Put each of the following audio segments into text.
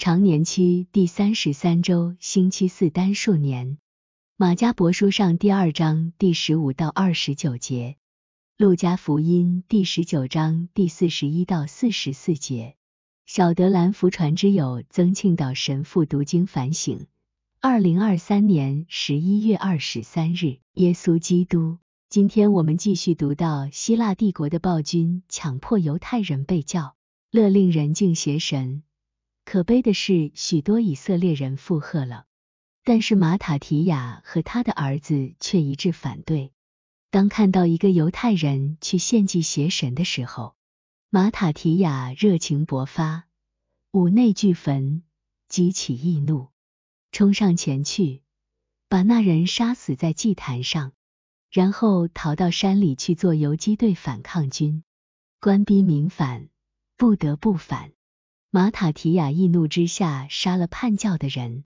常年期第三十三周，星期四，单数年。马加伯书上第二章第十五到二十九节。路加福音第十九章第四十一到四十四节。小德兰福传之友，曾庆岛神父读经反省。二零二三年十一月二十三日。耶稣基督，今天我们继续读到，希腊帝国的暴君强迫犹太人被教，勒令人敬邪神。可悲的是，许多以色列人附和了，但是马塔提亚和他的儿子却一致反对。当看到一个犹太人去献祭邪神的时候，马塔提亚热情勃发，五内俱焚，激起易怒，冲上前去，把那人杀死在祭坛上，然后逃到山里去做游击队反抗军。官逼民反，不得不反。玛塔提亚易怒之下杀了叛教的人，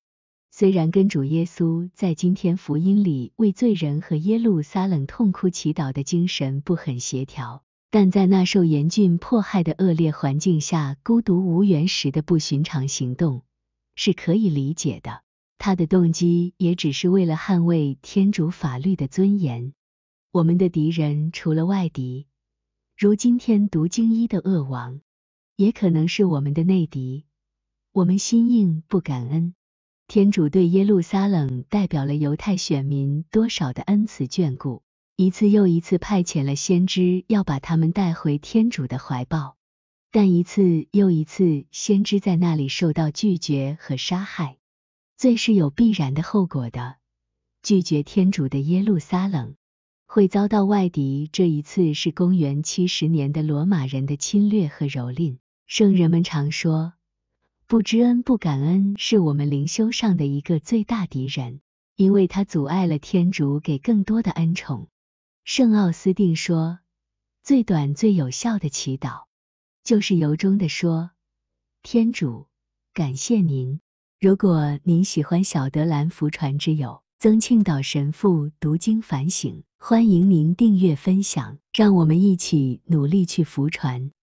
虽然跟主耶稣在今天福音里为罪人和耶路撒冷痛哭祈祷的精神不很协调，但在那受严峻迫害的恶劣环境下，孤独无援时的不寻常行动是可以理解的。他的动机也只是为了捍卫天主法律的尊严。我们的敌人除了外敌，如今天读经一的恶王。也可能是我们的内敌，我们心硬不感恩。天主对耶路撒冷代表了犹太选民多少的恩慈眷顾，一次又一次派遣了先知要把他们带回天主的怀抱，但一次又一次，先知在那里受到拒绝和杀害，罪是有必然的后果的。拒绝天主的耶路撒冷，会遭到外敌，这一次是公元七十年的罗马人的侵略和蹂躏。圣人们常说，不知恩不感恩是我们灵修上的一个最大敌人，因为它阻碍了天主给更多的恩宠。圣奥斯定说，最短最有效的祈祷就是由衷的说：“天主，感谢您。”如果您喜欢小德兰福传之友曾庆岛神父读经反省，欢迎您订阅分享，让我们一起努力去福传。